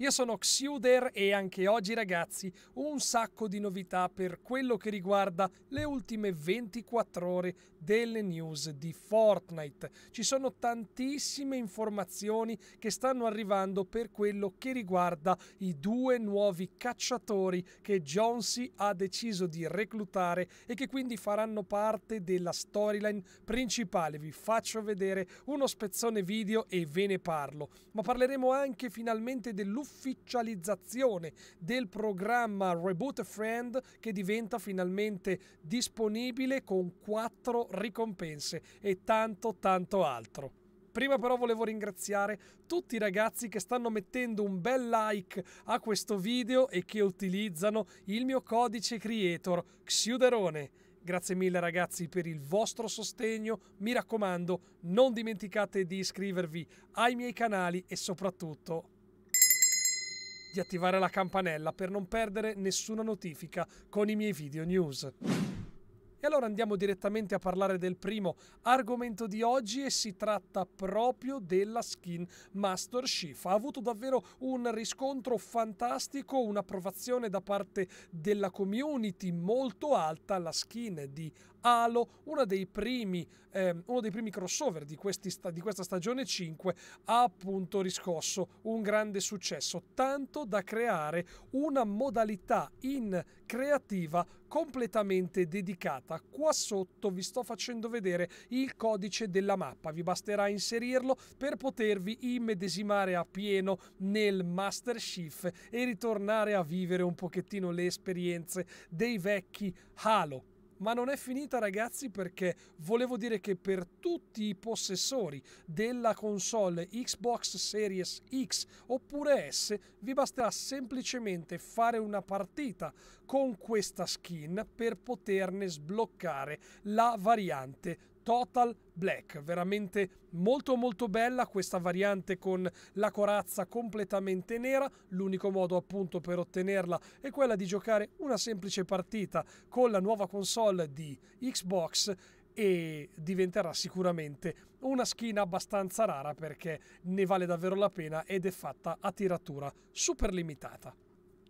Io sono Xuder e anche oggi ragazzi un sacco di novità per quello che riguarda le ultime 24 ore delle news di Fortnite. Ci sono tantissime informazioni che stanno arrivando per quello che riguarda i due nuovi cacciatori che Jonesy ha deciso di reclutare e che quindi faranno parte della storyline principale. Vi faccio vedere uno spezzone video e ve ne parlo. Ma parleremo anche finalmente dell'ufficio ufficializzazione del programma Reboot Friend che diventa finalmente disponibile con quattro ricompense e tanto tanto altro. Prima però volevo ringraziare tutti i ragazzi che stanno mettendo un bel like a questo video e che utilizzano il mio codice creator Xiuderone. Grazie mille ragazzi per il vostro sostegno, mi raccomando non dimenticate di iscrivervi ai miei canali e soprattutto di attivare la campanella per non perdere nessuna notifica con i miei video news. E allora andiamo direttamente a parlare del primo argomento di oggi e si tratta proprio della skin Master Chief. Ha avuto davvero un riscontro fantastico, un'approvazione da parte della community molto alta, la skin di Halo, uno dei primi, eh, uno dei primi crossover di, sta di questa stagione 5, ha appunto riscosso un grande successo, tanto da creare una modalità in creativa completamente dedicata. Qua sotto vi sto facendo vedere il codice della mappa, vi basterà inserirlo per potervi immedesimare a pieno nel Master Chief e ritornare a vivere un pochettino le esperienze dei vecchi Halo. Ma non è finita ragazzi perché volevo dire che per tutti i possessori della console Xbox Series X oppure S vi basterà semplicemente fare una partita con questa skin per poterne sbloccare la variante Total Black, veramente molto molto bella questa variante con la corazza completamente nera, l'unico modo appunto per ottenerla è quella di giocare una semplice partita con la nuova console di Xbox e diventerà sicuramente una skin abbastanza rara perché ne vale davvero la pena ed è fatta a tiratura super limitata.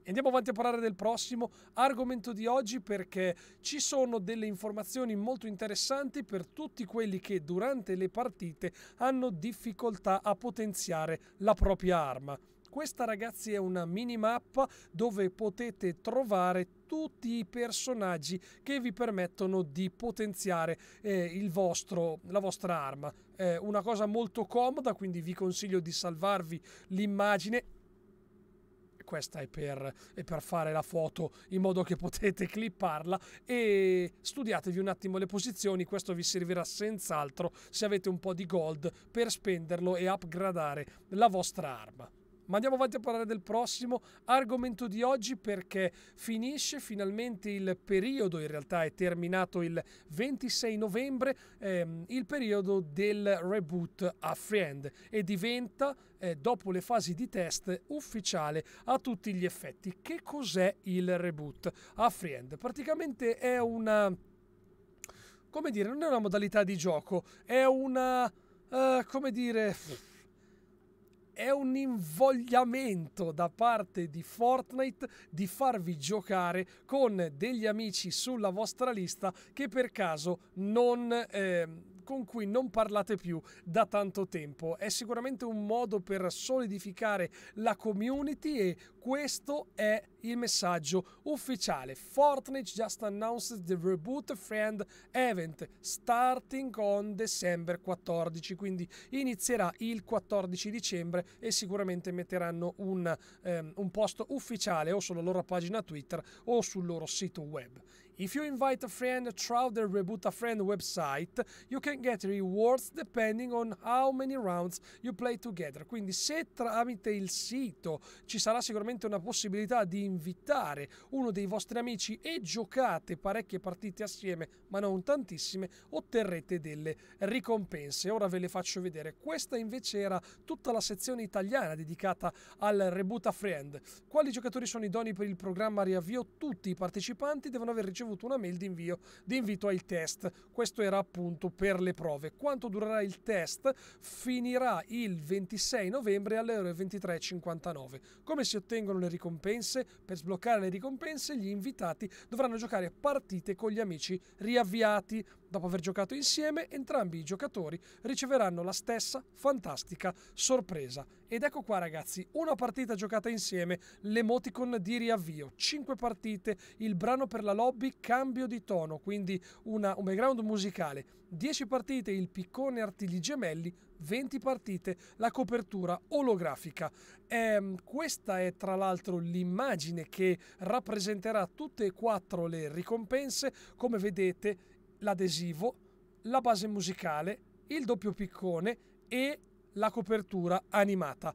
Andiamo avanti a parlare del prossimo argomento di oggi perché ci sono delle informazioni molto interessanti per tutti quelli che durante le partite hanno difficoltà a potenziare la propria arma. Questa ragazzi è una minimap dove potete trovare tutti i personaggi che vi permettono di potenziare eh, vostro, la vostra arma. È una cosa molto comoda, quindi vi consiglio di salvarvi l'immagine questa è per, è per fare la foto in modo che potete clipparla e studiatevi un attimo le posizioni, questo vi servirà senz'altro se avete un po' di gold per spenderlo e upgradare la vostra arma. Ma andiamo avanti a parlare del prossimo argomento di oggi perché finisce finalmente il periodo, in realtà è terminato il 26 novembre, ehm, il periodo del reboot a Friend e diventa, eh, dopo le fasi di test, ufficiale a tutti gli effetti. Che cos'è il reboot a Friend? Praticamente è una... come dire, non è una modalità di gioco, è una... Uh, come dire è un invogliamento da parte di Fortnite di farvi giocare con degli amici sulla vostra lista che per caso non... Eh, con cui non parlate più da tanto tempo. È sicuramente un modo per solidificare la community e questo è il messaggio ufficiale. Fortnite just announced the Reboot Friend Event starting on December 14, quindi inizierà il 14 dicembre e sicuramente metteranno un, um, un post ufficiale o sulla loro pagina Twitter o sul loro sito web. If you invite a friend through the Reboot a Friend website, you can get rewards depending on how many rounds you play together. Quindi se tramite il sito ci sarà sicuramente una possibilità di invitare uno dei vostri amici e giocate parecchie partite assieme, ma non tantissime, otterrete delle ricompense. Ora ve le faccio vedere. Questa invece era tutta la sezione italiana dedicata al Reboot a Friend. Quali giocatori sono idoni per il programma riavvio? Tutti i partecipanti devono aver ricevuto ricevuto una mail di invio di invito ai test. Questo era appunto per le prove. Quanto durerà il test? Finirà il 26 novembre alle ore 23.59. Come si ottengono le ricompense? Per sbloccare le ricompense gli invitati dovranno giocare partite con gli amici riavviati Dopo aver giocato insieme, entrambi i giocatori riceveranno la stessa fantastica sorpresa. Ed ecco qua ragazzi, una partita giocata insieme, l'emoticon di riavvio, 5 partite, il brano per la lobby, cambio di tono, quindi una, un background musicale, 10 partite, il piccone artigli gemelli, 20 partite, la copertura olografica. Eh, questa è tra l'altro l'immagine che rappresenterà tutte e quattro le ricompense, come vedete l'adesivo, la base musicale, il doppio piccone e la copertura animata.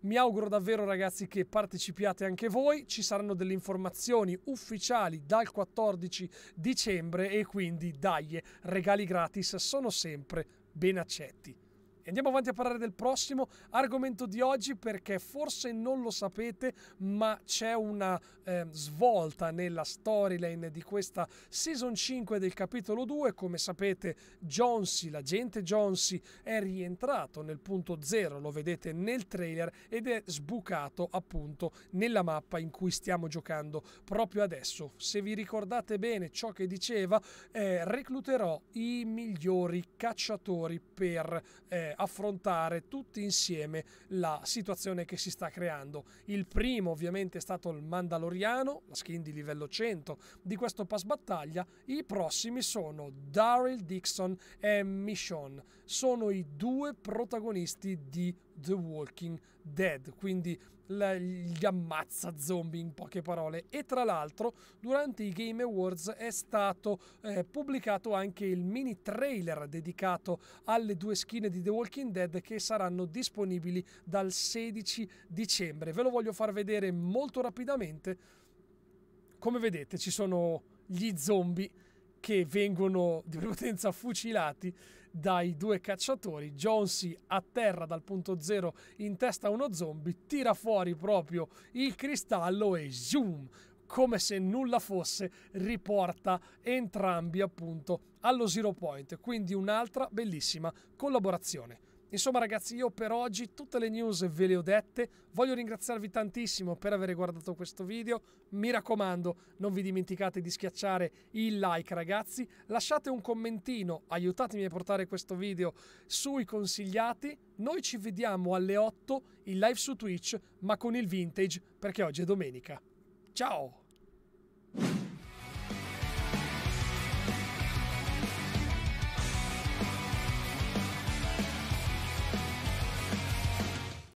Mi auguro davvero ragazzi che partecipiate anche voi, ci saranno delle informazioni ufficiali dal 14 dicembre e quindi dai, regali gratis sono sempre ben accetti. Andiamo avanti a parlare del prossimo argomento di oggi perché forse non lo sapete ma c'è una eh, svolta nella storyline di questa season 5 del capitolo 2. Come sapete Jonesy, l'agente Jonesy è rientrato nel punto 0, lo vedete nel trailer ed è sbucato appunto nella mappa in cui stiamo giocando proprio adesso. Se vi ricordate bene ciò che diceva eh, recluterò i migliori cacciatori per... Eh, eh, affrontare tutti insieme la situazione che si sta creando. Il primo ovviamente è stato il Mandaloriano, la skin di livello 100 di questo pass battaglia, i prossimi sono Daryl Dixon e Michonne, sono i due protagonisti di The Walking Dead, quindi gli ammazza zombie in poche parole. E tra l'altro, durante i Game Awards è stato eh, pubblicato anche il mini trailer dedicato alle due skin di The Walking Walking Dead che saranno disponibili dal 16 dicembre. Ve lo voglio far vedere molto rapidamente. Come vedete ci sono gli zombie che vengono di potenza fucilati dai due cacciatori. Jonesy atterra dal punto zero in testa a uno zombie, tira fuori proprio il cristallo e zoom! come se nulla fosse, riporta entrambi appunto allo Zero Point, quindi un'altra bellissima collaborazione. Insomma ragazzi io per oggi tutte le news ve le ho dette, voglio ringraziarvi tantissimo per aver guardato questo video, mi raccomando non vi dimenticate di schiacciare il like ragazzi, lasciate un commentino, aiutatemi a portare questo video sui consigliati, noi ci vediamo alle 8 in live su Twitch ma con il vintage perché oggi è domenica. Ciao!